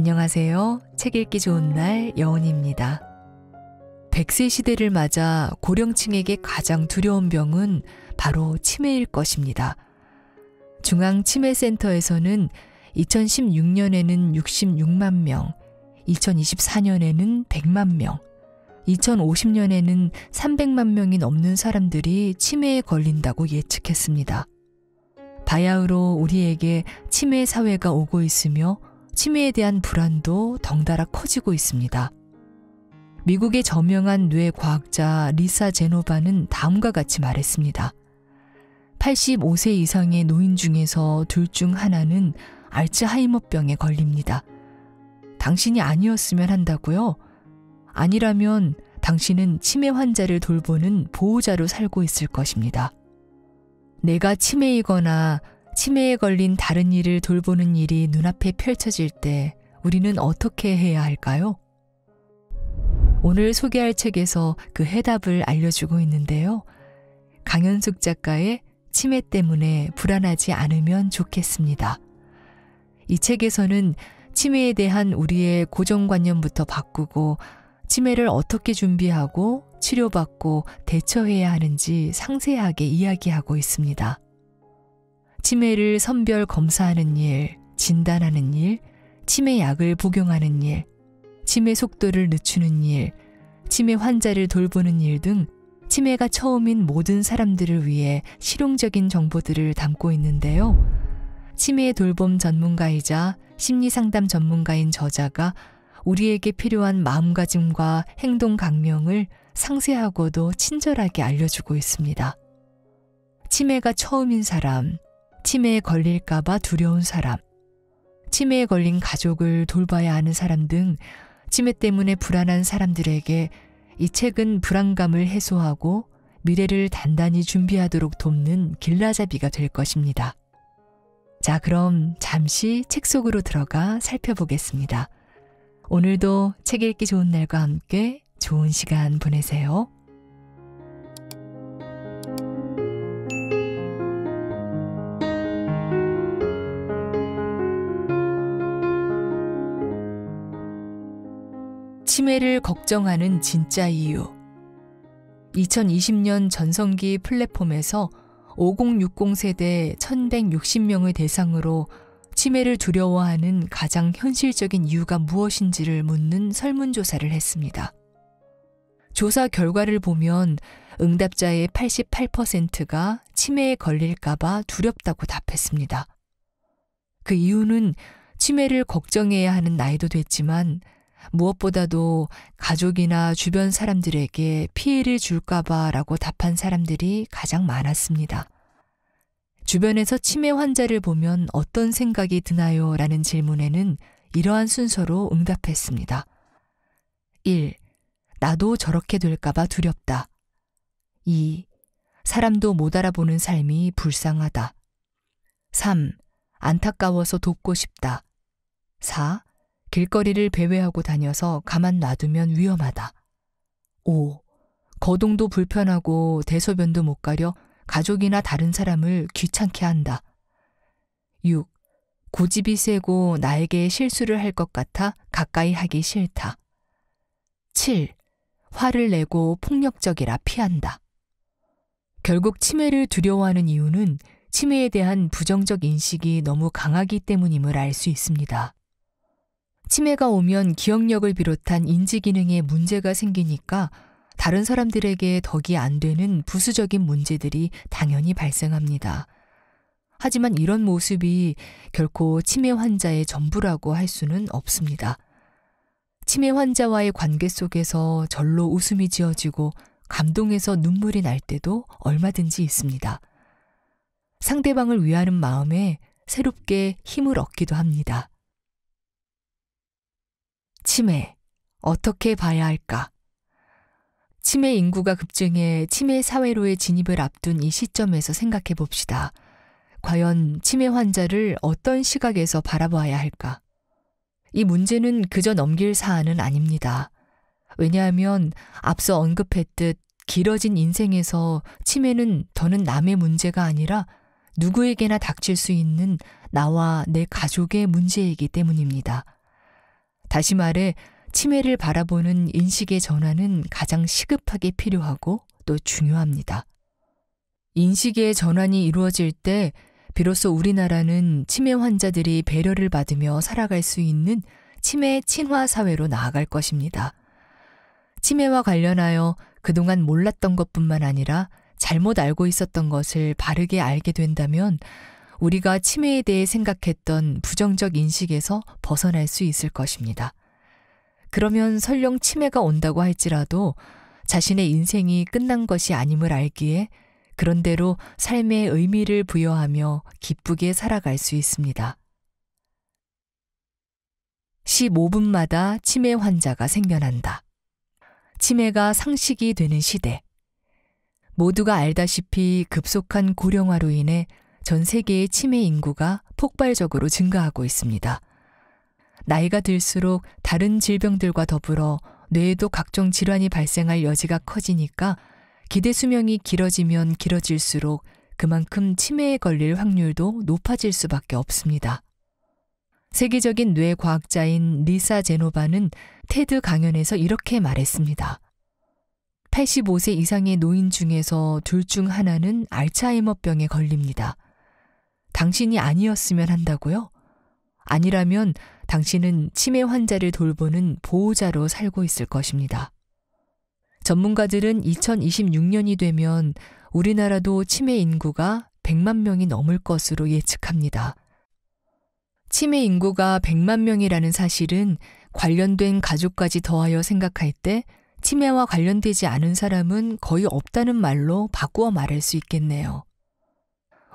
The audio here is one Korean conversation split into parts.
안녕하세요. 책 읽기 좋은 날 여운입니다. 100세 시대를 맞아 고령층에게 가장 두려운 병은 바로 치매일 것입니다. 중앙치매센터에서는 2016년에는 66만 명, 2024년에는 100만 명, 2050년에는 300만 명이 넘는 사람들이 치매에 걸린다고 예측했습니다. 바야흐로 우리에게 치매 사회가 오고 있으며 치매에 대한 불안도 덩달아 커지고 있습니다. 미국의 저명한 뇌 과학자 리사 제노바는 다음과 같이 말했습니다. 85세 이상의 노인 중에서 둘 중 하나는 알츠하이머병에 걸립니다. 당신이 아니었으면 한다고요? 아니라면 당신은 치매 환자를 돌보는 보호자로 살고 있을 것입니다. 내가 치매이거나 치매에 걸린 다른 일을 돌보는 일이 눈앞에 펼쳐질 때 우리는 어떻게 해야 할까요? 오늘 소개할 책에서 그 해답을 알려주고 있는데요. 강현숙 작가의 치매 때문에 불안하지 않으면 좋겠습니다. 이 책에서는 치매에 대한 우리의 고정관념부터 바꾸고 치매를 어떻게 준비하고 치료받고 대처해야 하는지 상세하게 이야기하고 있습니다. 치매를 선별 검사하는 일, 진단하는 일, 치매 약을 복용하는 일, 치매 속도를 늦추는 일, 치매 환자를 돌보는 일 등 치매가 처음인 모든 사람들을 위해 실용적인 정보들을 담고 있는데요. 치매 돌봄 전문가이자 심리 상담 전문가인 저자가 우리에게 필요한 마음가짐과 행동 강령을 상세하고도 친절하게 알려주고 있습니다. 치매가 처음인 사람, 치매에 걸릴까봐 두려운 사람, 치매에 걸린 가족을 돌봐야 하는 사람 등 치매 때문에 불안한 사람들에게 이 책은 불안감을 해소하고 미래를 단단히 준비하도록 돕는 길라잡이가 될 것입니다. 자, 그럼 잠시 책 속으로 들어가 살펴보겠습니다. 오늘도 책 읽기 좋은 날과 함께 좋은 시간 보내세요. 치매를 걱정하는 진짜 이유. 2020년 전성기 플랫폼에서 5060 세대 1160명을 대상으로 치매를 두려워하는 가장 현실적인 이유가 무엇인지를 묻는 설문조사를 했습니다. 조사 결과를 보면 응답자의 88%가 치매에 걸릴까봐 두렵다고 답했습니다. 그 이유는 치매를 걱정해야 하는 나이도 됐지만 무엇보다도 가족이나 주변 사람들에게 피해를 줄까봐 라고 답한 사람들이 가장 많았습니다. 주변에서 치매 환자를 보면 어떤 생각이 드나요? 라는 질문에는 이러한 순서로 응답했습니다. 1. 나도 저렇게 될까봐 두렵다. 2. 사람도 못 알아보는 삶이 불쌍하다. 3. 안타까워서 돕고 싶다. 4. 길거리를 배회하고 다녀서 가만 놔두면 위험하다. 5. 거동도 불편하고 대소변도 못 가려 가족이나 다른 사람을 귀찮게 한다. 6. 고집이 세고 나에게 실수를 할 것 같아 가까이 하기 싫다. 7. 화를 내고 폭력적이라 피한다. 결국 치매를 두려워하는 이유는 치매에 대한 부정적 인식이 너무 강하기 때문임을 알 수 있습니다. 치매가 오면 기억력을 비롯한 인지 기능에 문제가 생기니까 다른 사람들에게 덕이 안 되는 부수적인 문제들이 당연히 발생합니다. 하지만 이런 모습이 결코 치매 환자의 전부라고 할 수는 없습니다. 치매 환자와의 관계 속에서 절로 웃음이 지어지고 감동에서 눈물이 날 때도 얼마든지 있습니다. 상대방을 위하는 마음에 새롭게 힘을 얻기도 합니다. 치매, 어떻게 봐야 할까? 치매 인구가 급증해 치매 사회로의 진입을 앞둔 이 시점에서 생각해 봅시다. 과연 치매 환자를 어떤 시각에서 바라봐야 할까? 이 문제는 그저 넘길 사안은 아닙니다. 왜냐하면 앞서 언급했듯 길어진 인생에서 치매는 더는 남의 문제가 아니라 누구에게나 닥칠 수 있는 나와 내 가족의 문제이기 때문입니다. 다시 말해 치매를 바라보는 인식의 전환은 가장 시급하게 필요하고 또 중요합니다. 인식의 전환이 이루어질 때 비로소 우리나라는 치매 환자들이 배려를 받으며 살아갈 수 있는 치매 친화 사회로 나아갈 것입니다. 치매와 관련하여 그동안 몰랐던 것뿐만 아니라 잘못 알고 있었던 것을 바르게 알게 된다면 우리가 치매에 대해 생각했던 부정적 인식에서 벗어날 수 있을 것입니다. 그러면 설령 치매가 온다고 할지라도 자신의 인생이 끝난 것이 아님을 알기에 그런대로 삶의 의미를 부여하며 기쁘게 살아갈 수 있습니다. 15분마다 치매 환자가 생겨난다. 치매가 상식이 되는 시대. 모두가 알다시피 급속한 고령화로 인해 전 세계의 치매 인구가 폭발적으로 증가하고 있습니다. 나이가 들수록 다른 질병들과 더불어 뇌에도 각종 질환이 발생할 여지가 커지니까 기대 수명이 길어지면 길어질수록 그만큼 치매에 걸릴 확률도 높아질 수밖에 없습니다. 세계적인 뇌 과학자인 리사 제노바는 테드 강연에서 이렇게 말했습니다. 85세 이상의 노인 중에서 둘 중 하나는 알츠하이머병에 걸립니다. 당신이 아니었으면 한다고요? 아니라면 당신은 치매 환자를 돌보는 보호자로 살고 있을 것입니다. 전문가들은 2026년이 되면 우리나라도 치매 인구가 100만 명이 넘을 것으로 예측합니다. 치매 인구가 100만 명이라는 사실은 관련된 가족까지 더하여 생각할 때 치매와 관련되지 않은 사람은 거의 없다는 말로 바꾸어 말할 수 있겠네요.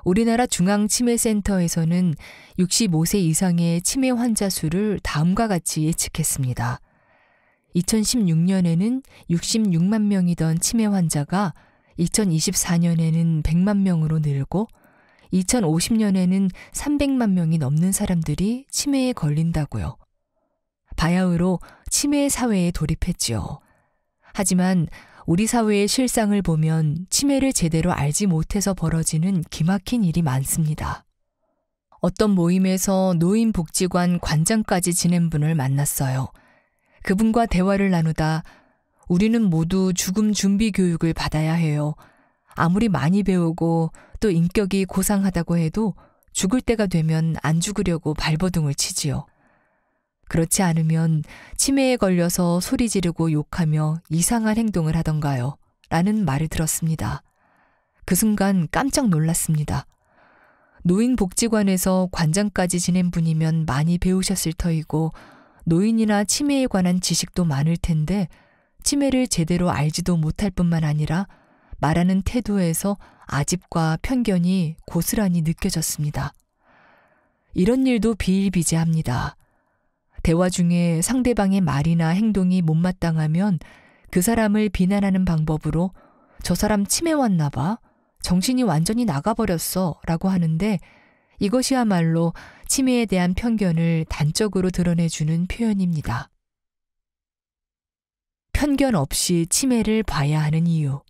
우리나라 중앙치매센터에서는 65세 이상의 치매 환자 수를 다음과 같이 예측했습니다. 2016년에는 66만 명이던 치매 환자가 2024년에는 100만 명으로 늘고 2050년에는 300만 명이 넘는 사람들이 치매에 걸린다고요. 바야흐로 치매 사회에 돌입했지요. 하지만 우리 사회의 실상을 보면 치매를 제대로 알지 못해서 벌어지는 기막힌 일이 많습니다. 어떤 모임에서 노인복지관 관장까지 지낸 분을 만났어요. 그분과 대화를 나누다 우리는 모두 죽음 준비 교육을 받아야 해요. 아무리 많이 배우고 또 인격이 고상하다고 해도 죽을 때가 되면 안 죽으려고 발버둥을 치지요. 그렇지 않으면 치매에 걸려서 소리 지르고 욕하며 이상한 행동을 하던가요? 라는 말을 들었습니다. 그 순간 깜짝 놀랐습니다. 노인복지관에서 관장까지 지낸 분이면 많이 배우셨을 터이고 노인이나 치매에 관한 지식도 많을 텐데 치매를 제대로 알지도 못할 뿐만 아니라 말하는 태도에서 아집과 편견이 고스란히 느껴졌습니다. 이런 일도 비일비재합니다. 대화 중에 상대방의 말이나 행동이 못마땅하면 그 사람을 비난하는 방법으로 저 사람 치매 왔나 봐. 정신이 완전히 나가버렸어. 라고 하는데 이것이야말로 치매에 대한 편견을 단적으로 드러내주는 표현입니다. 편견 없이 치매를 봐야 하는 이유.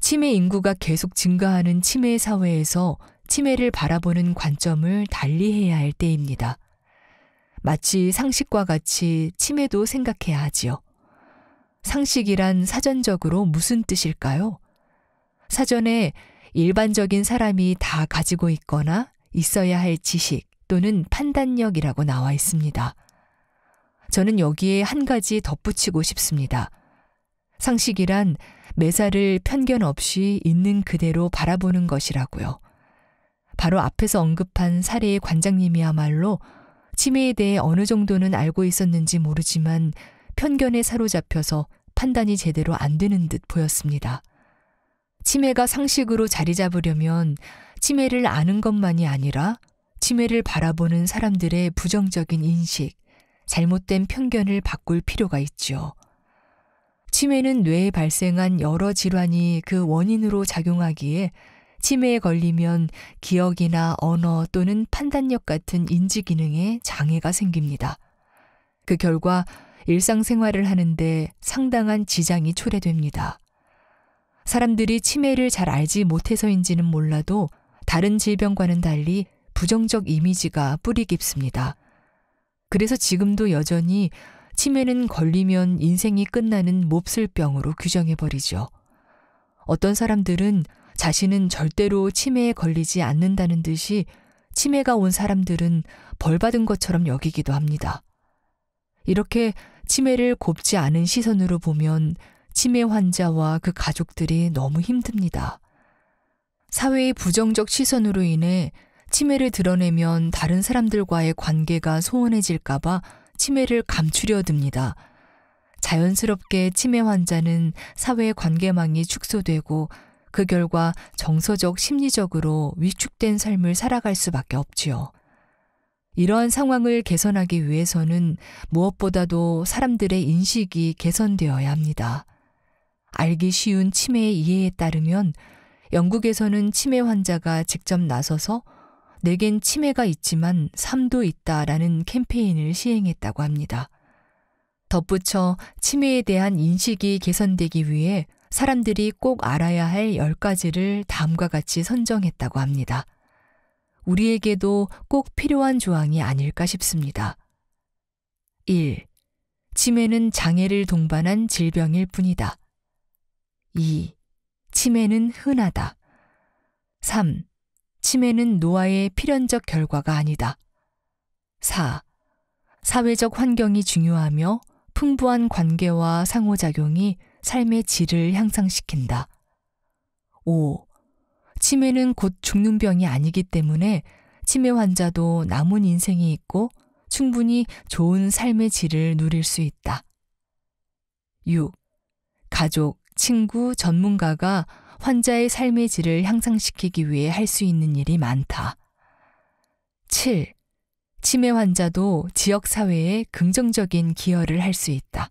치매 인구가 계속 증가하는 치매 사회에서 치매를 바라보는 관점을 달리해야 할 때입니다. 마치 상식과 같이 침해도 생각해야 하지요. 상식이란 사전적으로 무슨 뜻일까요? 사전에 일반적인 사람이 다 가지고 있거나 있어야 할 지식 또는 판단력이라고 나와 있습니다. 저는 여기에 한 가지 덧붙이고 싶습니다. 상식이란 매사를 편견 없이 있는 그대로 바라보는 것이라고요. 바로 앞에서 언급한 사례의 관장님이야말로 치매에 대해 어느 정도는 알고 있었는지 모르지만 편견에 사로잡혀서 판단이 제대로 안 되는 듯 보였습니다. 치매가 상식으로 자리 잡으려면 치매를 아는 것만이 아니라 치매를 바라보는 사람들의 부정적인 인식, 잘못된 편견을 바꿀 필요가 있죠 치매는 뇌에 발생한 여러 질환이 그 원인으로 작용하기에 치매에 걸리면 기억이나 언어 또는 판단력 같은 인지 기능에 장애가 생깁니다. 그 결과 일상생활을 하는데 상당한 지장이 초래됩니다. 사람들이 치매를 잘 알지 못해서인지는 몰라도 다른 질병과는 달리 부정적 이미지가 뿌리 깊습니다. 그래서 지금도 여전히 치매는 걸리면 인생이 끝나는 몹쓸병으로 규정해버리죠. 어떤 사람들은 자신은 절대로 치매에 걸리지 않는다는 듯이 치매가 온 사람들은 벌받은 것처럼 여기기도 합니다. 이렇게 치매를 곱지 않은 시선으로 보면 치매 환자와 그 가족들이 너무 힘듭니다. 사회의 부정적 시선으로 인해 치매를 드러내면 다른 사람들과의 관계가 소원해질까봐 치매를 감추려 듭니다. 자연스럽게 치매 환자는 사회 관계망이 축소되고 그 결과 정서적, 심리적으로 위축된 삶을 살아갈 수밖에 없지요. 이러한 상황을 개선하기 위해서는 무엇보다도 사람들의 인식이 개선되어야 합니다. 알기 쉬운 치매의 이해에 따르면 영국에서는 치매 환자가 직접 나서서 내겐 치매가 있지만 삶도 있다라는 캠페인을 시행했다고 합니다. 덧붙여 치매에 대한 인식이 개선되기 위해 사람들이 꼭 알아야 할 10가지를 다음과 같이 선정했다고 합니다. 우리에게도 꼭 필요한 조항이 아닐까 싶습니다. 1. 치매는 장애를 동반한 질병일 뿐이다. 2. 치매는 흔하다. 3. 치매는 노화의 필연적 결과가 아니다. 4. 사회적 환경이 중요하며 풍부한 관계와 상호작용이 삶의 질을 향상시킨다. 5. 치매는 곧 죽는 병이 아니기 때문에 치매 환자도 남은 인생이 있고 충분히 좋은 삶의 질을 누릴 수 있다. 6. 가족, 친구, 전문가가 환자의 삶의 질을 향상시키기 위해 할 수 있는 일이 많다. 7. 치매 환자도 지역사회에 긍정적인 기여를 할 수 있다.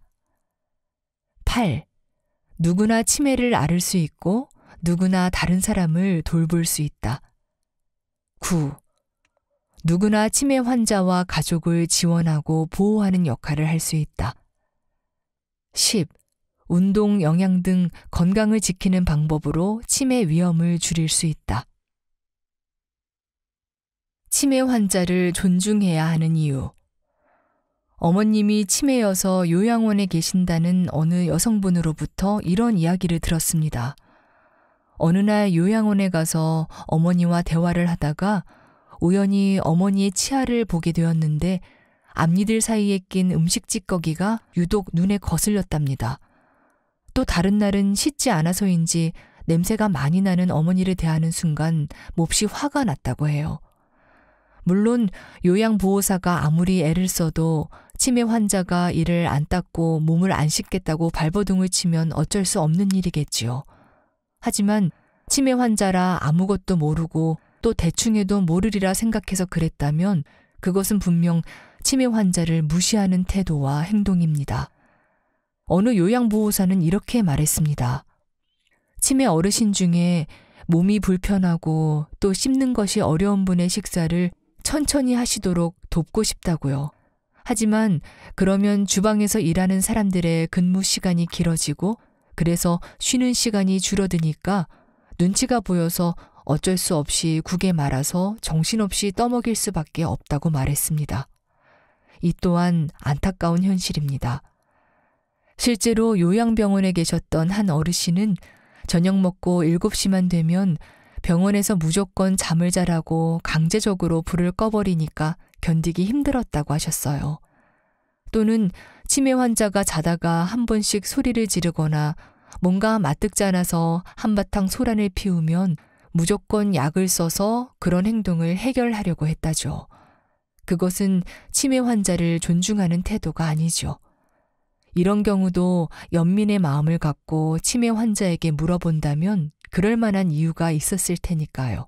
8. 누구나 치매를 앓을 수 있고 누구나 다른 사람을 돌볼 수 있다. 9. 누구나 치매 환자와 가족을 지원하고 보호하는 역할을 할 수 있다. 10. 운동, 영양 등 건강을 지키는 방법으로 치매 위험을 줄일 수 있다. 치매 환자를 존중해야 하는 이유. 어머님이 치매여서 요양원에 계신다는 어느 여성분으로부터 이런 이야기를 들었습니다. 어느 날 요양원에 가서 어머니와 대화를 하다가 우연히 어머니의 치아를 보게 되었는데 앞니들 사이에 낀 음식 찌꺼기가 유독 눈에 거슬렸답니다. 또 다른 날은 씻지 않아서인지 냄새가 많이 나는 어머니를 대하는 순간 몹시 화가 났다고 해요. 물론 요양보호사가 아무리 애를 써도 치매 환자가 이를 안 닦고 몸을 안 씻겠다고 발버둥을 치면 어쩔 수 없는 일이겠지요. 하지만 치매 환자라 아무것도 모르고 또 대충해도 모르리라 생각해서 그랬다면 그것은 분명 치매 환자를 무시하는 태도와 행동입니다. 어느 요양보호사는 이렇게 말했습니다. 치매 어르신 중에 몸이 불편하고 또 씹는 것이 어려운 분의 식사를 천천히 하시도록 돕고 싶다고요. 하지만 그러면 주방에서 일하는 사람들의 근무 시간이 길어지고 그래서 쉬는 시간이 줄어드니까 눈치가 보여서 어쩔 수 없이 국에 말아서 정신없이 떠먹일 수밖에 없다고 말했습니다. 이 또한 안타까운 현실입니다. 실제로 요양병원에 계셨던 한 어르신은 저녁 먹고 7시만 되면 병원에서 무조건 잠을 자라고 강제적으로 불을 꺼버리니까 견디기 힘들었다고 하셨어요. 또는 치매 환자가 자다가 한 번씩 소리를 지르거나 뭔가 마뜩지 않아서 한바탕 소란을 피우면 무조건 약을 써서 그런 행동을 해결하려고 했다죠. 그것은 치매 환자를 존중하는 태도가 아니죠. 이런 경우도 연민의 마음을 갖고 치매 환자에게 물어본다면 그럴 만한 이유가 있었을 테니까요.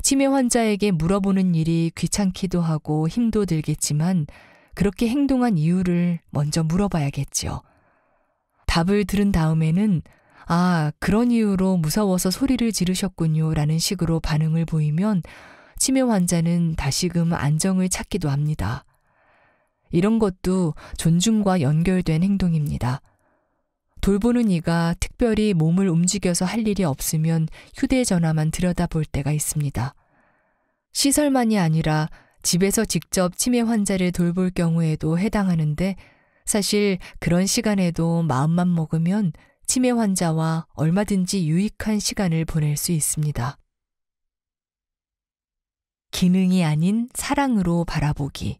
치매 환자에게 물어보는 일이 귀찮기도 하고 힘도 들겠지만 그렇게 행동한 이유를 먼저 물어봐야겠지요. 답을 들은 다음에는 아, 그런 이유로 무서워서 소리를 지르셨군요. 라는 식으로 반응을 보이면 치매 환자는 다시금 안정을 찾기도 합니다. 이런 것도 존중과 연결된 행동입니다. 돌보는 이가 특별히 몸을 움직여서 할 일이 없으면 휴대전화만 들여다볼 때가 있습니다. 시설만이 아니라 집에서 직접 치매 환자를 돌볼 경우에도 해당하는데 사실 그런 시간에도 마음만 먹으면 치매 환자와 얼마든지 유익한 시간을 보낼 수 있습니다. 기능이 아닌 사랑으로 바라보기.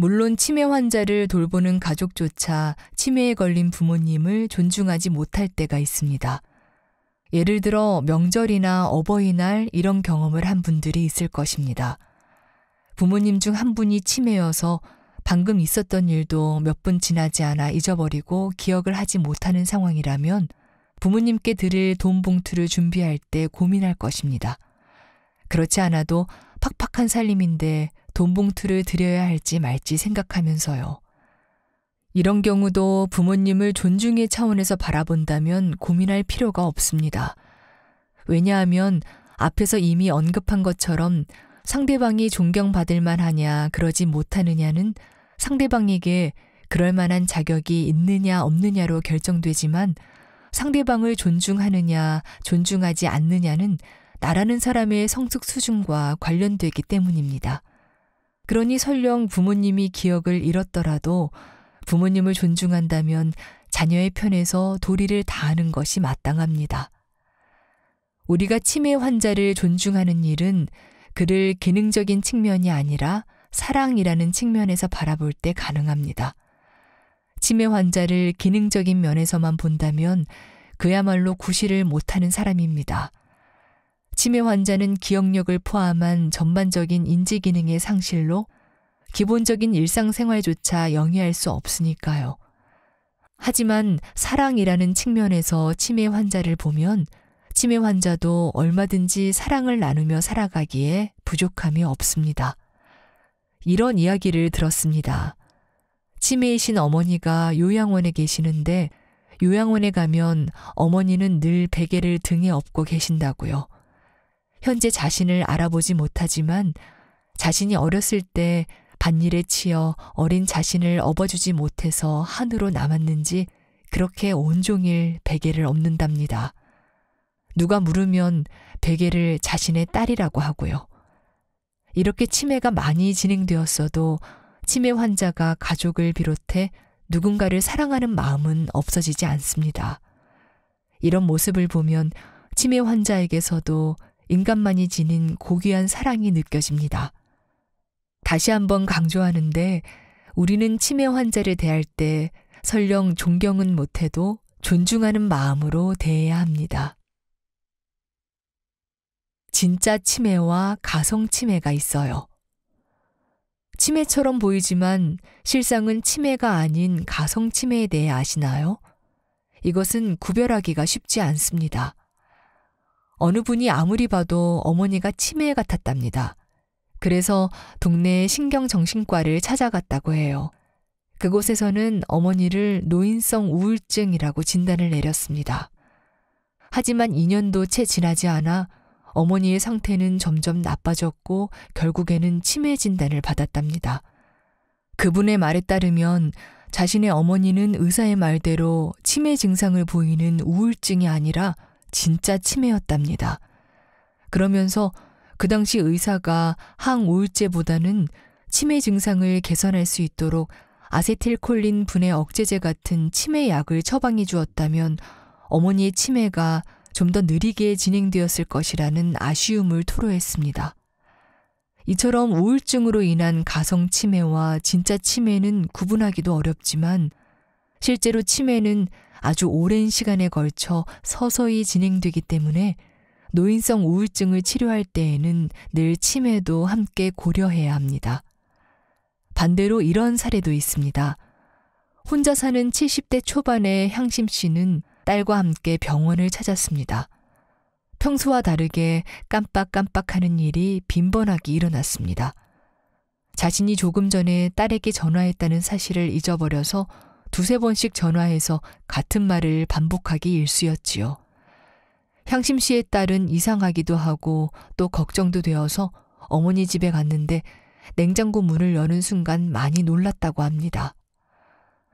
물론 치매 환자를 돌보는 가족조차 치매에 걸린 부모님을 존중하지 못할 때가 있습니다. 예를 들어 명절이나 어버이날 이런 경험을 한 분들이 있을 것입니다. 부모님 중 한 분이 치매여서 방금 있었던 일도 몇 분 지나지 않아 잊어버리고 기억을 하지 못하는 상황이라면 부모님께 드릴 돈 봉투를 준비할 때 고민할 것입니다. 그렇지 않아도 팍팍한 살림인데 돈봉투를 드려야 할지 말지 생각하면서요. 이런 경우도 부모님을 존중의 차원에서 바라본다면 고민할 필요가 없습니다. 왜냐하면 앞에서 이미 언급한 것처럼 상대방이 존경받을 만하냐, 그러지 못하느냐는 상대방에게 그럴 만한 자격이 있느냐, 없느냐로 결정되지만 상대방을 존중하느냐, 존중하지 않느냐는 나라는 사람의 성숙 수준과 관련되기 때문입니다. 그러니 설령 부모님이 기억을 잃었더라도 부모님을 존중한다면 자녀의 편에서 도리를 다하는 것이 마땅합니다. 우리가 치매 환자를 존중하는 일은 그를 기능적인 측면이 아니라 사랑이라는 측면에서 바라볼 때 가능합니다. 치매 환자를 기능적인 면에서만 본다면 그야말로 구실을 못하는 사람입니다. 치매 환자는 기억력을 포함한 전반적인 인지 기능의 상실로 기본적인 일상생활조차 영위할 수 없으니까요. 하지만 사랑이라는 측면에서 치매 환자를 보면 치매 환자도 얼마든지 사랑을 나누며 살아가기에 부족함이 없습니다. 이런 이야기를 들었습니다. 치매이신 어머니가 요양원에 계시는데 요양원에 가면 어머니는 늘 베개를 등에 업고 계신다고요. 현재 자신을 알아보지 못하지만 자신이 어렸을 때반일에 치여 어린 자신을 업어주지 못해서 한으로 남았는지 그렇게 온종일 베개를 없는답니다 누가 물으면 베개를 자신의 딸이라고 하고요. 이렇게 치매가 많이 진행되었어도 치매 환자가 가족을 비롯해 누군가를 사랑하는 마음은 없어지지 않습니다. 이런 모습을 보면 치매 환자에게서도 인간만이 지닌 고귀한 사랑이 느껴집니다. 다시 한번 강조하는데 우리는 치매 환자를 대할 때 설령 존경은 못해도 존중하는 마음으로 대해야 합니다. 진짜 치매와 가성 치매가 있어요. 치매처럼 보이지만 실상은 치매가 아닌 가성 치매에 대해 아시나요? 이것은 구별하기가 쉽지 않습니다. 어느 분이 아무리 봐도 어머니가 치매 같았답니다. 그래서 동네 신경정신과를 찾아갔다고 해요. 그곳에서는 어머니를 노인성 우울증이라고 진단을 내렸습니다. 하지만 2년도 채 지나지 않아 어머니의 상태는 점점 나빠졌고 결국에는 치매 진단을 받았답니다. 그분의 말에 따르면 자신의 어머니는 의사의 말대로 치매 증상을 보이는 우울증이 아니라 진짜 치매였답니다. 그러면서 그 당시 의사가 항우울제보다는 치매 증상을 개선할 수 있도록 아세틸콜린 분해 억제제 같은 치매 약을 처방해 주었다면 어머니의 치매가 좀 더 느리게 진행되었을 것이라는 아쉬움을 토로했습니다. 이처럼 우울증으로 인한 가성 치매와 진짜 치매는 구분하기도 어렵지만 실제로 치매는 아주 오랜 시간에 걸쳐 서서히 진행되기 때문에 노인성 우울증을 치료할 때에는 늘 치매도 함께 고려해야 합니다. 반대로 이런 사례도 있습니다. 혼자 사는 70대 초반의 향심 씨는 딸과 함께 병원을 찾았습니다. 평소와 다르게 깜빡깜빡하는 일이 빈번하게 일어났습니다. 자신이 조금 전에 딸에게 전화했다는 사실을 잊어버려서 두세 번씩 전화해서 같은 말을 반복하기 일쑤였지요. 향심 씨의 딸은 이상하기도 하고 또 걱정도 되어서 어머니 집에 갔는데 냉장고 문을 여는 순간 많이 놀랐다고 합니다.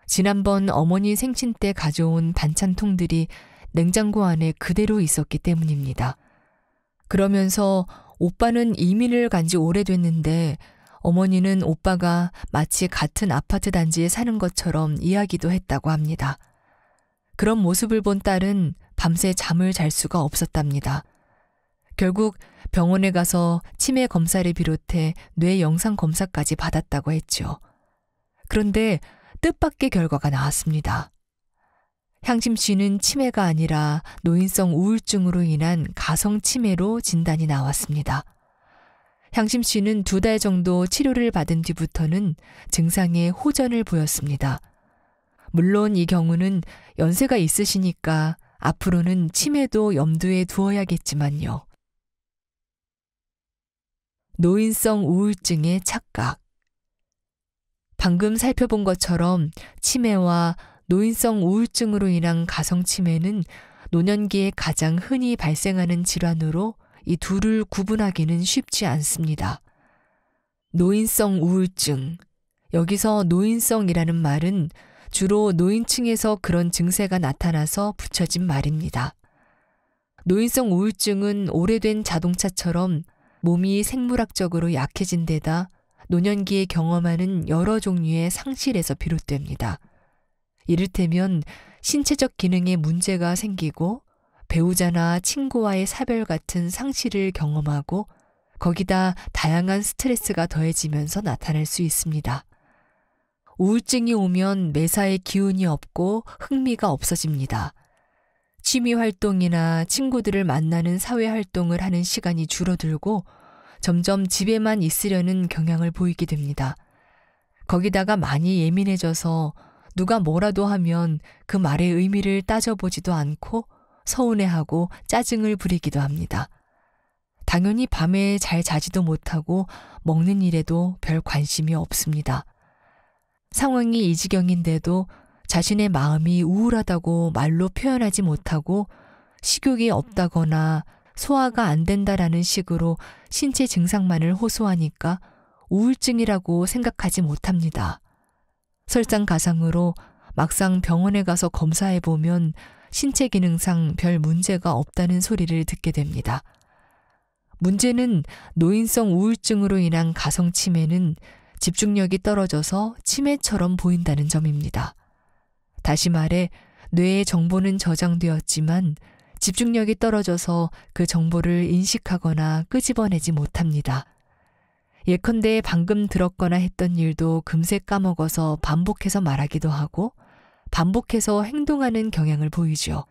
지난번 어머니 생신 때 가져온 반찬통들이 냉장고 안에 그대로 있었기 때문입니다. 그러면서 오빠는 이민을 간 지 오래됐는데 어머니는 오빠가 마치 같은 아파트 단지에 사는 것처럼 이야기도 했다고 합니다. 그런 모습을 본 딸은 밤새 잠을 잘 수가 없었답니다. 결국 병원에 가서 치매 검사를 비롯해 뇌 영상 검사까지 받았다고 했죠. 그런데 뜻밖의 결과가 나왔습니다. 향심 씨는 치매가 아니라 노인성 우울증으로 인한 가성 치매로 진단이 나왔습니다. 향심 씨는 두 달 정도 치료를 받은 뒤부터는 증상에 호전을 보였습니다. 물론 이 경우는 연세가 있으시니까 앞으로는 치매도 염두에 두어야겠지만요. 노인성 우울증의 착각. 방금 살펴본 것처럼 치매와 노인성 우울증으로 인한 가성 치매는 노년기에 가장 흔히 발생하는 질환으로 이 둘을 구분하기는 쉽지 않습니다. 노인성 우울증. 여기서 노인성이라는 말은 주로 노인층에서 그런 증세가 나타나서 붙여진 말입니다. 노인성 우울증은 오래된 자동차처럼 몸이 생물학적으로 약해진 데다 노년기에 경험하는 여러 종류의 상실에서 비롯됩니다. 이를테면 신체적 기능에 문제가 생기고 배우자나 친구와의 사별 같은 상실을 경험하고 거기다 다양한 스트레스가 더해지면서 나타날 수 있습니다. 우울증이 오면 매사에 기운이 없고 흥미가 없어집니다. 취미 활동이나 친구들을 만나는 사회 활동을 하는 시간이 줄어들고 점점 집에만 있으려는 경향을 보이게 됩니다. 거기다가 많이 예민해져서 누가 뭐라도 하면 그 말의 의미를 따져보지도 않고 서운해하고 짜증을 부리기도 합니다. 당연히 밤에 잘 자지도 못하고 먹는 일에도 별 관심이 없습니다. 상황이 이 지경인데도 자신의 마음이 우울하다고 말로 표현하지 못하고 식욕이 없다거나 소화가 안 된다라는 식으로 신체 증상만을 호소하니까 우울증이라고 생각하지 못합니다. 설상가상으로 막상 병원에 가서 검사해보면 신체 기능상 별 문제가 없다는 소리를 듣게 됩니다. 문제는 노인성 우울증으로 인한 가성 치매는 집중력이 떨어져서 치매처럼 보인다는 점입니다. 다시 말해, 뇌의 정보는 저장되었지만 집중력이 떨어져서 그 정보를 인식하거나 끄집어내지 못합니다. 예컨대 방금 들었거나 했던 일도 금세 까먹어서 반복해서 말하기도 하고 반복해서 행동하는 경향을 보이죠.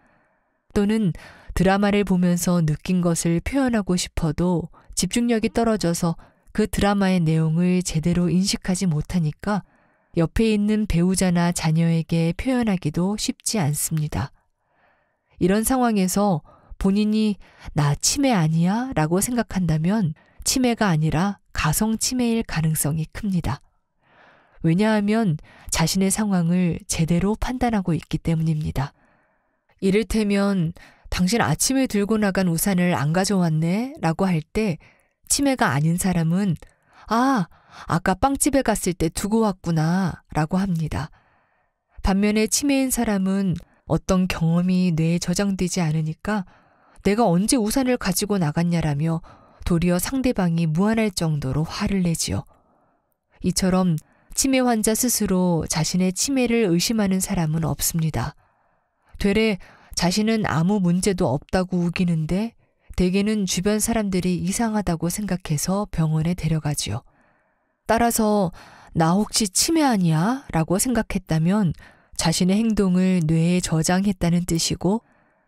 또는 드라마를 보면서 느낀 것을 표현하고 싶어도 집중력이 떨어져서 그 드라마의 내용을 제대로 인식하지 못하니까 옆에 있는 배우자나 자녀에게 표현하기도 쉽지 않습니다. 이런 상황에서 본인이 나 치매 아니야? 라고 생각한다면 치매가 아니라 가성 치매일 가능성이 큽니다. 왜냐하면 자신의 상황을 제대로 판단하고 있기 때문입니다. 이를테면 당신 아침에 들고 나간 우산을 안 가져왔네 라고 할 때 치매가 아닌 사람은 아, 아까 빵집에 갔을 때 두고 왔구나 라고 합니다. 반면에 치매인 사람은 어떤 경험이 뇌에 저장되지 않으니까 내가 언제 우산을 가지고 나갔냐라며 도리어 상대방이 무안할 정도로 화를 내지요. 이처럼 치매 환자 스스로 자신의 치매를 의심하는 사람은 없습니다. 되레 자신은 아무 문제도 없다고 우기는데 대개는 주변 사람들이 이상하다고 생각해서 병원에 데려가지요. 따라서 나 혹시 치매 아니야? 라고 생각했다면 자신의 행동을 뇌에 저장했다는 뜻이고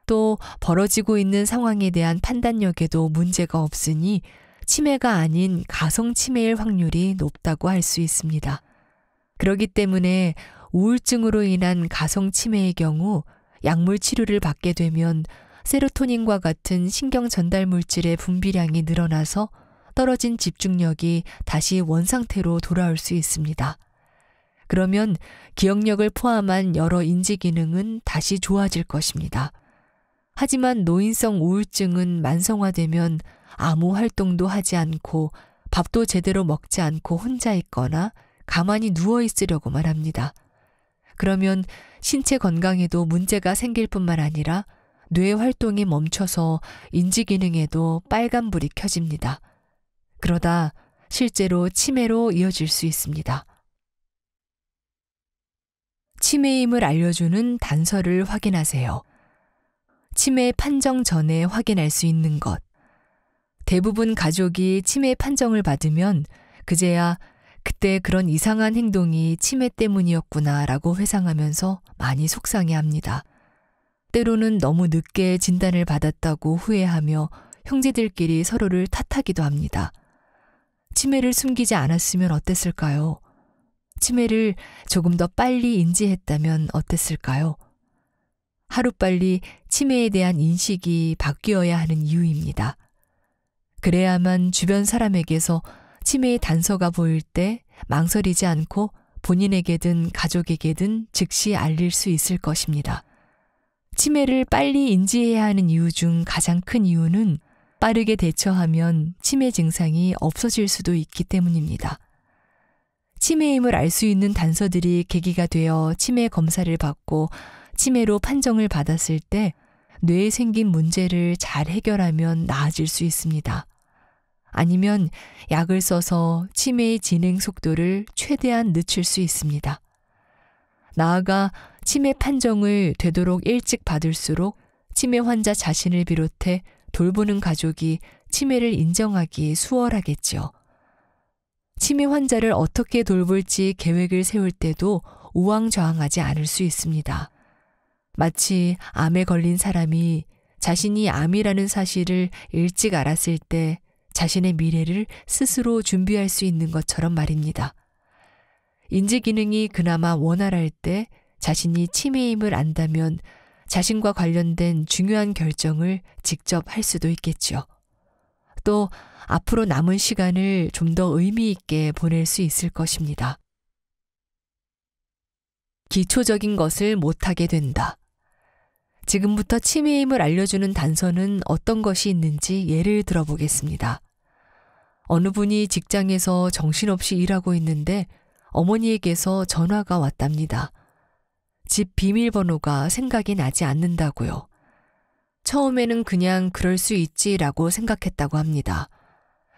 또 벌어지고 있는 상황에 대한 판단력에도 문제가 없으니 치매가 아닌 가성 치매일 확률이 높다고 할 수 있습니다. 그러기 때문에 우울증으로 인한 가성 치매의 경우 약물 치료를 받게 되면 세로토닌과 같은 신경 전달 물질의 분비량이 늘어나서 떨어진 집중력이 다시 원상태로 돌아올 수 있습니다. 그러면 기억력을 포함한 여러 인지 기능은 다시 좋아질 것입니다. 하지만 노인성 우울증은 만성화되면 아무 활동도 하지 않고 밥도 제대로 먹지 않고 혼자 있거나 가만히 누워 있으려고만 합니다. 그러면 신체 건강에도 문제가 생길 뿐만 아니라 뇌 활동이 멈춰서 인지 기능에도 빨간불이 켜집니다. 그러다 실제로 치매로 이어질 수 있습니다. 치매임을 알려주는 단서를 확인하세요. 치매 판정 전에 확인할 수 있는 것. 대부분 가족이 치매 판정을 받으면 그제야 그때 그런 이상한 행동이 치매 때문이었구나라고 회상하면서 많이 속상해 합니다. 때로는 너무 늦게 진단을 받았다고 후회하며 형제들끼리 서로를 탓하기도 합니다. 치매를 숨기지 않았으면 어땠을까요? 치매를 조금 더 빨리 인지했다면 어땠을까요? 하루빨리 치매에 대한 인식이 바뀌어야 하는 이유입니다. 그래야만 주변 사람에게서 치매의 단서가 보일 때 망설이지 않고 본인에게든 가족에게든 즉시 알릴 수 있을 것입니다. 치매를 빨리 인지해야 하는 이유 중 가장 큰 이유는 빠르게 대처하면 치매 증상이 없어질 수도 있기 때문입니다. 치매임을 알 수 있는 단서들이 계기가 되어 치매 검사를 받고 치매로 판정을 받았을 때 뇌에 생긴 문제를 잘 해결하면 나아질 수 있습니다. 아니면 약을 써서 치매의 진행 속도를 최대한 늦출 수 있습니다. 나아가 치매 판정을 되도록 일찍 받을수록 치매 환자 자신을 비롯해 돌보는 가족이 치매를 인정하기 수월하겠지요. 치매 환자를 어떻게 돌볼지 계획을 세울 때도 우왕좌왕하지 않을 수 있습니다. 마치 암에 걸린 사람이 자신이 암이라는 사실을 일찍 알았을 때 자신의 미래를 스스로 준비할 수 있는 것처럼 말입니다. 인지 기능이 그나마 원활할 때 자신이 치매임을 안다면 자신과 관련된 중요한 결정을 직접 할 수도 있겠죠또 앞으로 남은 시간을 좀 더 의미 있게 보낼 수 있을 것입니다. 기초적인 것을 못하게 된다. 지금부터 치매임을 알려주는 단서는 어떤 것이 있는지 예를 들어보겠습니다. 어느 분이 직장에서 정신없이 일하고 있는데 어머니에게서 전화가 왔답니다. 집 비밀번호가 생각이 나지 않는다고요. 처음에는 그냥 그럴 수 있지라고 생각했다고 합니다.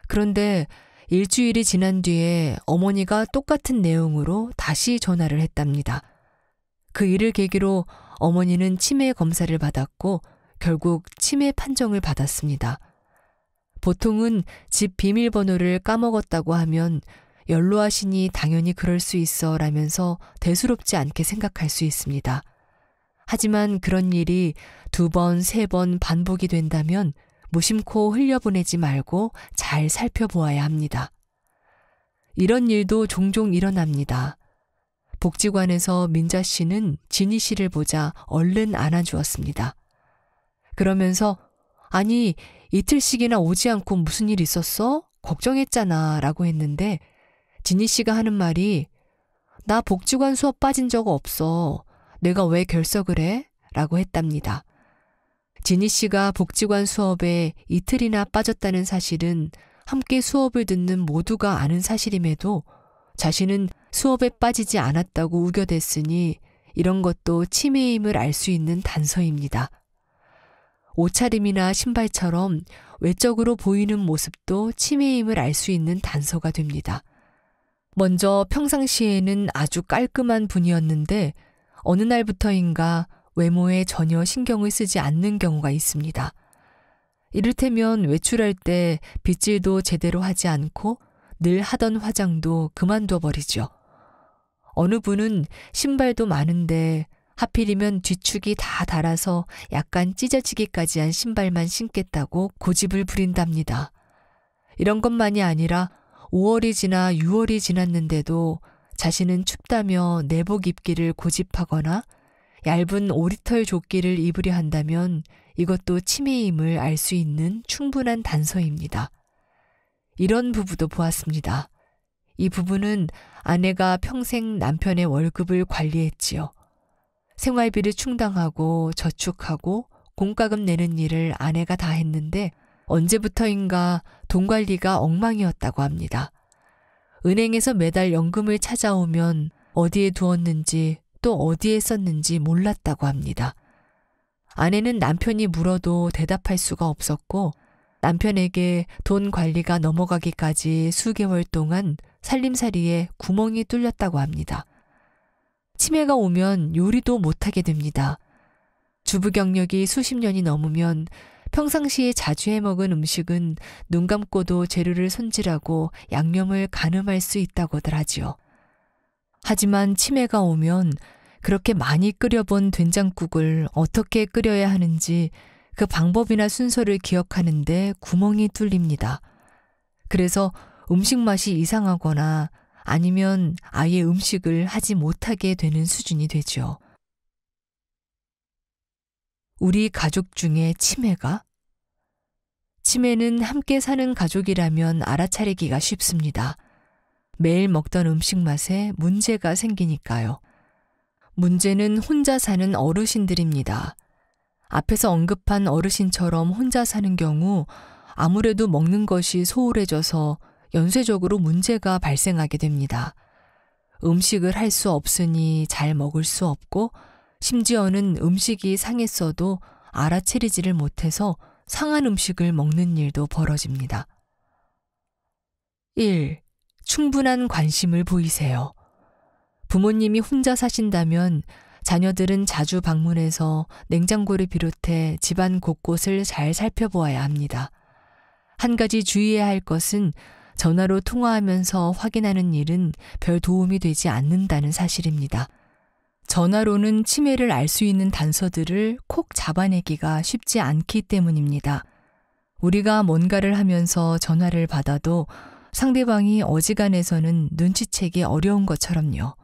그런데 일주일이 지난 뒤에 어머니가 똑같은 내용으로 다시 전화를 했답니다. 그 일을 계기로 어머니는 치매 검사를 받았고 결국 치매 판정을 받았습니다. 보통은 집 비밀번호를 까먹었다고 하면 연로하시니 당연히 그럴 수 있어 라면서 대수롭지 않게 생각할 수 있습니다. 하지만 그런 일이 두 번, 세 번 반복이 된다면 무심코 흘려보내지 말고 잘 살펴보아야 합니다. 이런 일도 종종 일어납니다. 복지관에서 민자 씨는 진희 씨를 보자 얼른 안아주었습니다. 그러면서 아니 이틀씩이나 오지 않고 무슨 일 있었어? 걱정했잖아. 라고 했는데, 지니 씨가 하는 말이, 나 복지관 수업 빠진 적 없어. 내가 왜 결석을 해? 라고 했답니다. 지니 씨가 복지관 수업에 이틀이나 빠졌다는 사실은 함께 수업을 듣는 모두가 아는 사실임에도 자신은 수업에 빠지지 않았다고 우겨댔으니 이런 것도 치매임을 알 수 있는 단서입니다. 옷차림이나 신발처럼 외적으로 보이는 모습도 치매임을 알 수 있는 단서가 됩니다. 먼저 평상시에는 아주 깔끔한 분이었는데 어느 날부터인가 외모에 전혀 신경을 쓰지 않는 경우가 있습니다. 이를테면 외출할 때 빗질도 제대로 하지 않고 늘 하던 화장도 그만둬 버리죠. 어느 분은 신발도 많은데 하필이면 뒤축이 다 달아서 약간 찢어지기까지 한 신발만 신겠다고 고집을 부린답니다. 이런 것만이 아니라 5월이 지나 6월이 지났는데도 자신은 춥다며 내복 입기를 고집하거나 얇은 오리털 조끼를 입으려 한다면 이것도 치매임을 알 수 있는 충분한 단서입니다. 이런 부부도 보았습니다. 이 부부는 아내가 평생 남편의 월급을 관리했지요. 생활비를 충당하고 저축하고 공과금 내는 일을 아내가 다 했는데 언제부터인가 돈 관리가 엉망이었다고 합니다. 은행에서 매달 연금을 찾아오면 어디에 두었는지 또 어디에 썼는지 몰랐다고 합니다. 아내는 남편이 물어도 대답할 수가 없었고 남편에게 돈 관리가 넘어가기까지 수개월 동안 살림살이에 구멍이 뚫렸다고 합니다. 치매가 오면 요리도 못하게 됩니다. 주부 경력이 수십 년이 넘으면 평상시에 자주 해먹은 음식은 눈 감고도 재료를 손질하고 양념을 가늠할 수 있다고들 하지요. 하지만 치매가 오면 그렇게 많이 끓여본 된장국을 어떻게 끓여야 하는지 그 방법이나 순서를 기억하는데 구멍이 뚫립니다. 그래서 음식 맛이 이상하거나 아니면 아예 음식을 하지 못하게 되는 수준이 되죠. 우리 가족 중에 치매가? 치매는 함께 사는 가족이라면 알아차리기가 쉽습니다. 매일 먹던 음식 맛에 문제가 생기니까요. 문제는 혼자 사는 어르신들입니다. 앞에서 언급한 어르신처럼 혼자 사는 경우 아무래도 먹는 것이 소홀해져서 연쇄적으로 문제가 발생하게 됩니다. 음식을 할 수 없으니 잘 먹을 수 없고 심지어는 음식이 상했어도 알아채리지를 못해서 상한 음식을 먹는 일도 벌어집니다. 1. 충분한 관심을 보이세요. 부모님이 혼자 사신다면 자녀들은 자주 방문해서 냉장고를 비롯해 집안 곳곳을 잘 살펴보아야 합니다. 한 가지 주의해야 할 것은 전화로 통화하면서 확인하는 일은 별 도움이 되지 않는다는 사실입니다. 전화로는 치매를 알 수 있는 단서들을 콕 잡아내기가 쉽지 않기 때문입니다. 우리가 뭔가를 하면서 전화를 받아도 상대방이 어지간해서는 눈치채기 어려운 것처럼요.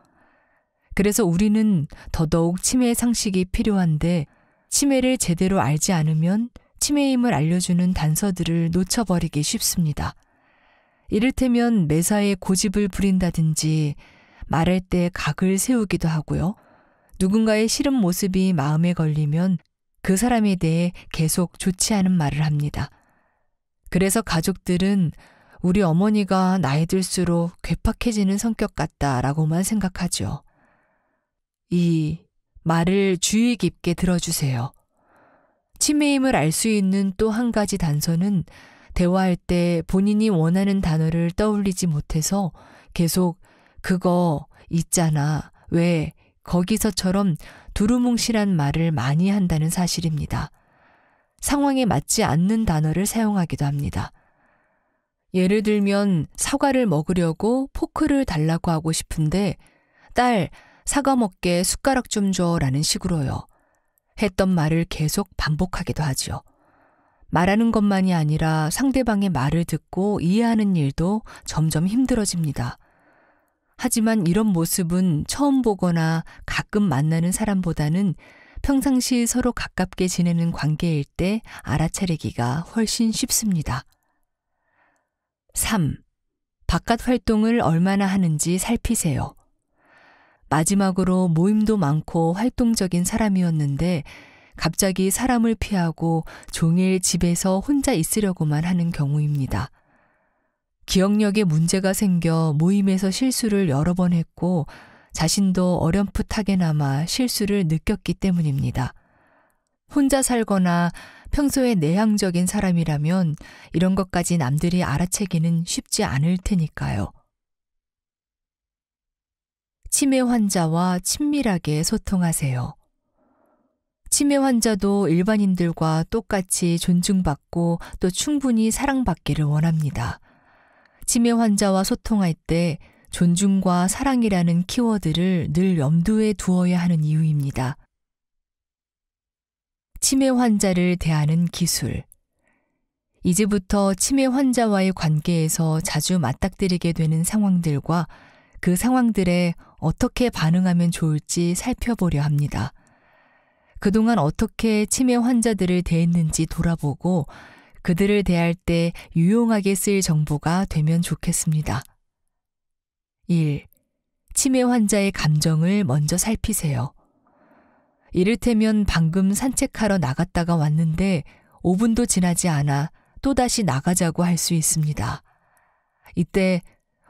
그래서 우리는 더더욱 치매 상식이 필요한데 치매를 제대로 알지 않으면 치매임을 알려주는 단서들을 놓쳐버리기 쉽습니다. 이를테면 매사에 고집을 부린다든지 말할 때 각을 세우기도 하고요. 누군가의 싫은 모습이 마음에 걸리면 그 사람에 대해 계속 좋지 않은 말을 합니다. 그래서 가족들은 우리 어머니가 나이 들수록 괴팍해지는 성격 같다라고만 생각하죠. 이 말을 주의 깊게 들어주세요. 치매임을 알 수 있는 또 한 가지 단서는 대화할 때 본인이 원하는 단어를 떠올리지 못해서 계속 그거 있잖아. 왜 거기서처럼 두루뭉실한 말을 많이 한다는 사실입니다. 상황에 맞지 않는 단어를 사용하기도 합니다. 예를 들면 사과를 먹으려고 포크를 달라고 하고 싶은데 딸 사과 먹게 숟가락 좀 줘라는 식으로요. 했던 말을 계속 반복하기도 하지요. 말하는 것만이 아니라 상대방의 말을 듣고 이해하는 일도 점점 힘들어집니다. 하지만 이런 모습은 처음 보거나 가끔 만나는 사람보다는 평상시 서로 가깝게 지내는 관계일 때 알아차리기가 훨씬 쉽습니다. 3. 바깥 활동을 얼마나 하는지 살피세요. 마지막으로 모임도 많고 활동적인 사람이었는데 갑자기 사람을 피하고 종일 집에서 혼자 있으려고만 하는 경우입니다. 기억력에 문제가 생겨 모임에서 실수를 여러 번 했고 자신도 어렴풋하게나마 실수를 느꼈기 때문입니다. 혼자 살거나 평소에 내향적인 사람이라면 이런 것까지 남들이 알아채기는 쉽지 않을 테니까요. 치매 환자와 친밀하게 소통하세요. 치매 환자도 일반인들과 똑같이 존중받고 또 충분히 사랑받기를 원합니다. 치매 환자와 소통할 때 존중과 사랑이라는 키워드를 늘 염두에 두어야 하는 이유입니다. 치매 환자를 대하는 기술. 이제부터 치매 환자와의 관계에서 자주 맞닥뜨리게 되는 상황들과 그 상황들에 어떻게 반응하면 좋을지 살펴보려 합니다. 그동안 어떻게 치매 환자들을 대했는지 돌아보고 그들을 대할 때 유용하게 쓸 정보가 되면 좋겠습니다. 1. 치매 환자의 감정을 먼저 살피세요. 이를테면 방금 산책하러 나갔다가 왔는데 5분도 지나지 않아 또다시 나가자고 할 수 있습니다. 이때,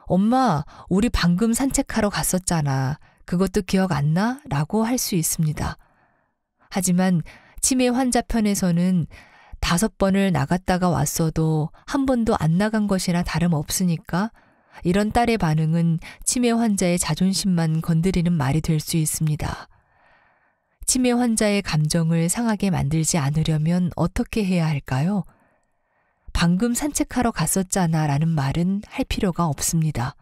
엄마, 우리 방금 산책하러 갔었잖아. 그것도 기억 안 나? 라고 할 수 있습니다. 하지만 치매 환자 편에서는 다섯 번을 나갔다가 왔어도 한 번도 안 나간 것이나 다름없으니까 이런 딸의 반응은 치매 환자의 자존심만 건드리는 말이 될 수 있습니다. 치매 환자의 감정을 상하게 만들지 않으려면 어떻게 해야 할까요? 방금 산책하러 갔었잖아 라는 말은 할 필요가 없습니다.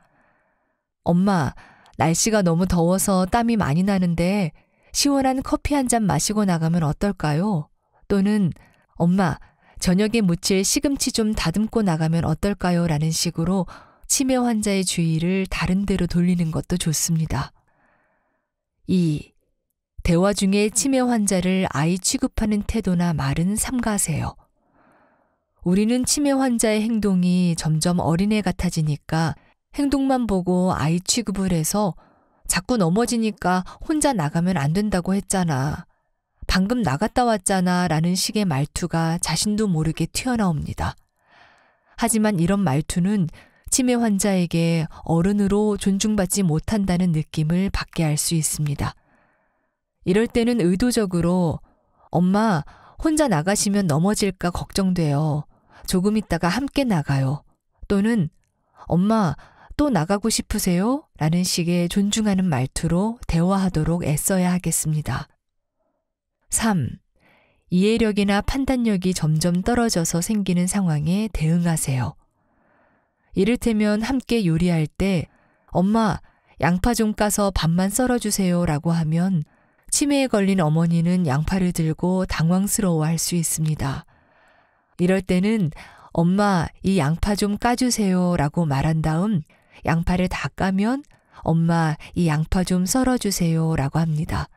엄마, 날씨가 너무 더워서 땀이 많이 나는데 시원한 커피 한 잔 마시고 나가면 어떨까요? 또는 엄마, 저녁에 묻힐 시금치 좀 다듬고 나가면 어떨까요? 라는 식으로 치매 환자의 주의를 다른 데로 돌리는 것도 좋습니다. 2. 대화 중에 치매 환자를 아이 취급하는 태도나 말은 삼가세요. 우리는 치매 환자의 행동이 점점 어린애 같아지니까 행동만 보고 아이 취급을 해서 자꾸 넘어지니까 혼자 나가면 안 된다고 했잖아. 방금 나갔다 왔잖아. 라는 식의 말투가 자신도 모르게 튀어나옵니다. 하지만 이런 말투는 치매 환자에게 어른으로 존중받지 못한다는 느낌을 받게 할 수 있습니다. 이럴 때는 의도적으로 엄마, 혼자 나가시면 넘어질까 걱정돼요. 조금 있다가 함께 나가요. 또는 엄마, 또 나가고 싶으세요? 라는 식의 존중하는 말투로 대화하도록 애써야 하겠습니다. 3. 이해력이나 판단력이 점점 떨어져서 생기는 상황에 대응하세요. 이를테면 함께 요리할 때 엄마, 양파 좀 까서 밥만 썰어주세요 라고 하면 치매에 걸린 어머니는 양파를 들고 당황스러워 할 수 있습니다. 이럴 때는 엄마, 이 양파 좀 까주세요 라고 말한 다음 양파를 다 까면 엄마 이 양파 좀 썰어주세요 라고 합니다.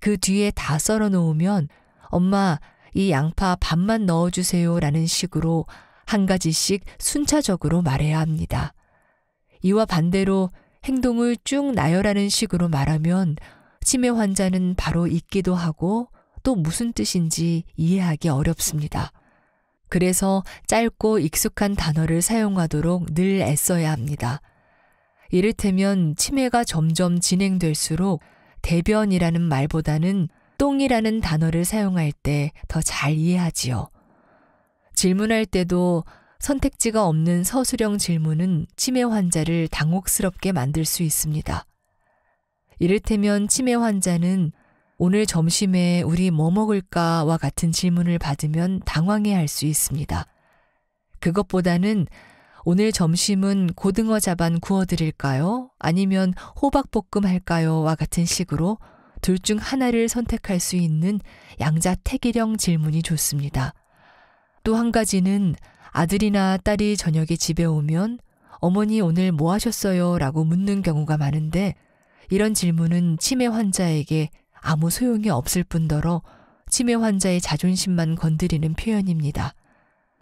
그 뒤에 다 썰어 놓으면 엄마 이 양파 반만 넣어주세요 라는 식으로 한 가지씩 순차적으로 말해야 합니다. 이와 반대로 행동을 쭉 나열하는 식으로 말하면 치매 환자는 바로 잊기도 하고 또 무슨 뜻인지 이해하기 어렵습니다. 그래서 짧고 익숙한 단어를 사용하도록 늘 애써야 합니다. 이를테면 치매가 점점 진행될수록 대변이라는 말보다는 똥이라는 단어를 사용할 때 더 잘 이해하지요. 질문할 때도 선택지가 없는 서술형 질문은 치매 환자를 당혹스럽게 만들 수 있습니다. 이를테면 치매 환자는 오늘 점심에 우리 뭐 먹을까와 같은 질문을 받으면 당황해 할 수 있습니다. 그것보다는 오늘 점심은 고등어 자반 구워 드릴까요? 아니면 호박볶음 할까요?와 같은 식으로 둘 중 하나를 선택할 수 있는 양자택일형 질문이 좋습니다. 또 한 가지는 아들이나 딸이 저녁에 집에 오면 어머니 오늘 뭐 하셨어요? 라고 묻는 경우가 많은데 이런 질문은 치매 환자에게 아무 소용이 없을 뿐더러 치매 환자의 자존심만 건드리는 표현입니다.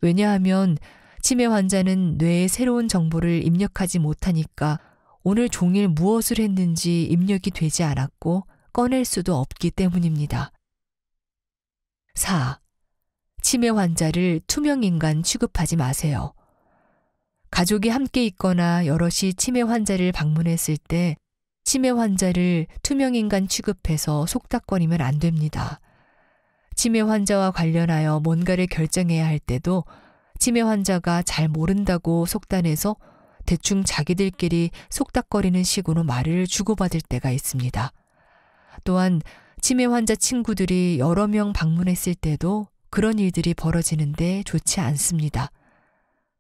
왜냐하면 치매 환자는 뇌에 새로운 정보를 입력하지 못하니까 오늘 종일 무엇을 했는지 입력이 되지 않았고 꺼낼 수도 없기 때문입니다. 4. 치매 환자를 투명인간 취급하지 마세요. 가족이 함께 있거나 여럿이 치매 환자를 방문했을 때 치매 환자를 투명인간 취급해서 속닥거리면 안 됩니다. 치매 환자와 관련하여 뭔가를 결정해야 할 때도 치매 환자가 잘 모른다고 속단해서 대충 자기들끼리 속닥거리는 식으로 말을 주고받을 때가 있습니다. 또한 치매 환자 친구들이 여러 명 방문했을 때도 그런 일들이 벌어지는데 좋지 않습니다.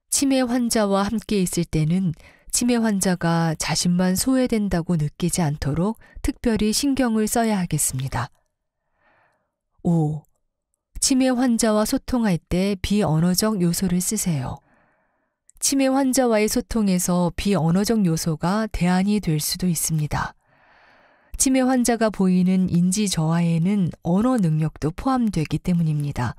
치매 환자와 함께 있을 때는 치매 환자가 자신만 소외된다고 느끼지 않도록 특별히 신경을 써야 하겠습니다. 5. 치매 환자와 소통할 때 비언어적 요소를 쓰세요. 치매 환자와의 소통에서 비언어적 요소가 대안이 될 수도 있습니다. 치매 환자가 보이는 인지 저하에는 언어 능력도 포함되기 때문입니다.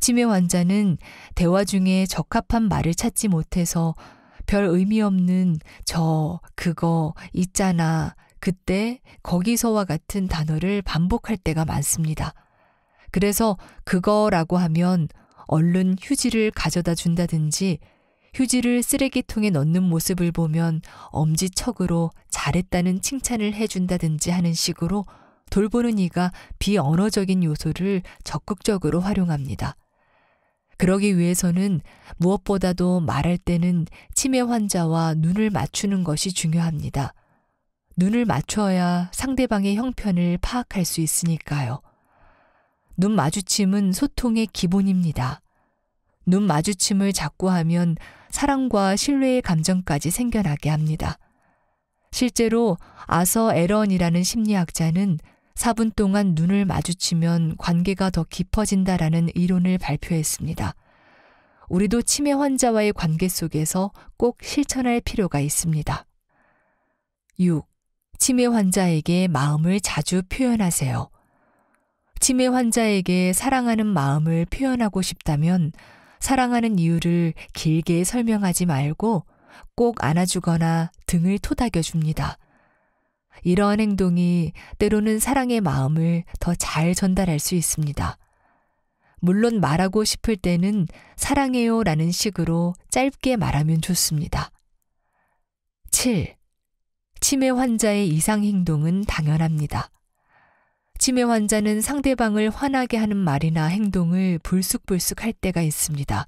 치매 환자는 대화 중에 적합한 말을 찾지 못해서 별 의미 없는 저, 그거, 있잖아, 그때, 거기서와 같은 단어를 반복할 때가 많습니다. 그래서 그거라고 하면 얼른 휴지를 가져다 준다든지 휴지를 쓰레기통에 넣는 모습을 보면 엄지척으로 잘했다는 칭찬을 해준다든지 하는 식으로 돌보는 이가 비언어적인 요소를 적극적으로 활용합니다. 그러기 위해서는 무엇보다도 말할 때는 치매 환자와 눈을 맞추는 것이 중요합니다. 눈을 맞춰야 상대방의 형편을 파악할 수 있으니까요. 눈 마주침은 소통의 기본입니다. 눈 마주침을 자꾸 하면 사랑과 신뢰의 감정까지 생겨나게 합니다. 실제로 아서 에런이라는 심리학자는 4분 동안 눈을 마주치면 관계가 더 깊어진다라는 이론을 발표했습니다. 우리도 치매 환자와의 관계 속에서 꼭 실천할 필요가 있습니다. 6. 치매 환자에게 마음을 자주 표현하세요. 치매 환자에게 사랑하는 마음을 표현하고 싶다면 사랑하는 이유를 길게 설명하지 말고 꼭 안아주거나 등을 토닥여 줍니다. 이러한 행동이 때로는 사랑의 마음을 더 잘 전달할 수 있습니다. 물론 말하고 싶을 때는 사랑해요 라는 식으로 짧게 말하면 좋습니다. 7. 치매 환자의 이상 행동은 당연합니다. 치매 환자는 상대방을 화나게 하는 말이나 행동을 불쑥불쑥 할 때가 있습니다.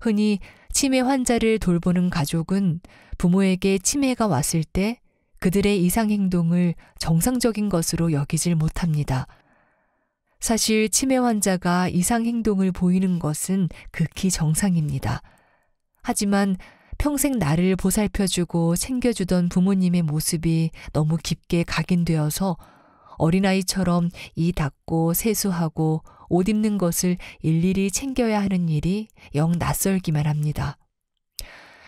흔히 치매 환자를 돌보는 가족은 부모에게 치매가 왔을 때 그들의 이상 행동을 정상적인 것으로 여기질 못합니다. 사실 치매 환자가 이상 행동을 보이는 것은 극히 정상입니다. 하지만 평생 나를 보살펴주고 챙겨주던 부모님의 모습이 너무 깊게 각인되어서 어린아이처럼 이 닦고 세수하고 옷 입는 것을 일일이 챙겨야 하는 일이 영 낯설기만 합니다.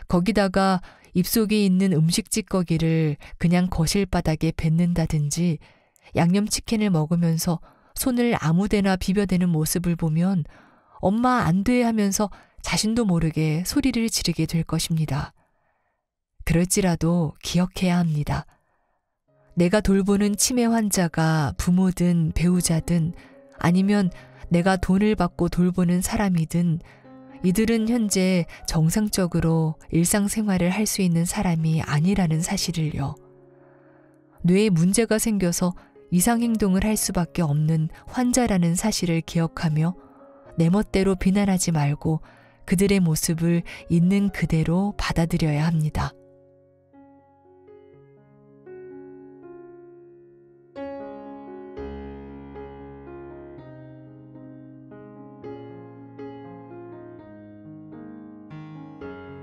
거기다가 입속에 있는 음식 찌꺼기를 그냥 거실 바닥에 뱉는다든지 양념치킨을 먹으면서 손을 아무데나 비벼대는 모습을 보면 엄마 안 돼 하면서 자신도 모르게 소리를 지르게 될 것입니다. 그럴지라도 기억해야 합니다. 내가 돌보는 치매 환자가 부모든 배우자든 아니면 내가 돈을 받고 돌보는 사람이든 이들은 현재 정상적으로 일상생활을 할 수 있는 사람이 아니라는 사실을요. 뇌에 문제가 생겨서 이상행동을 할 수밖에 없는 환자라는 사실을 기억하며 내 멋대로 비난하지 말고 그들의 모습을 있는 그대로 받아들여야 합니다.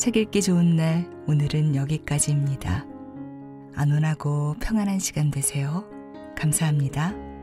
책 읽기 좋은 날 오늘은 여기까지입니다. 안온하고 평안한 시간 되세요. 감사합니다.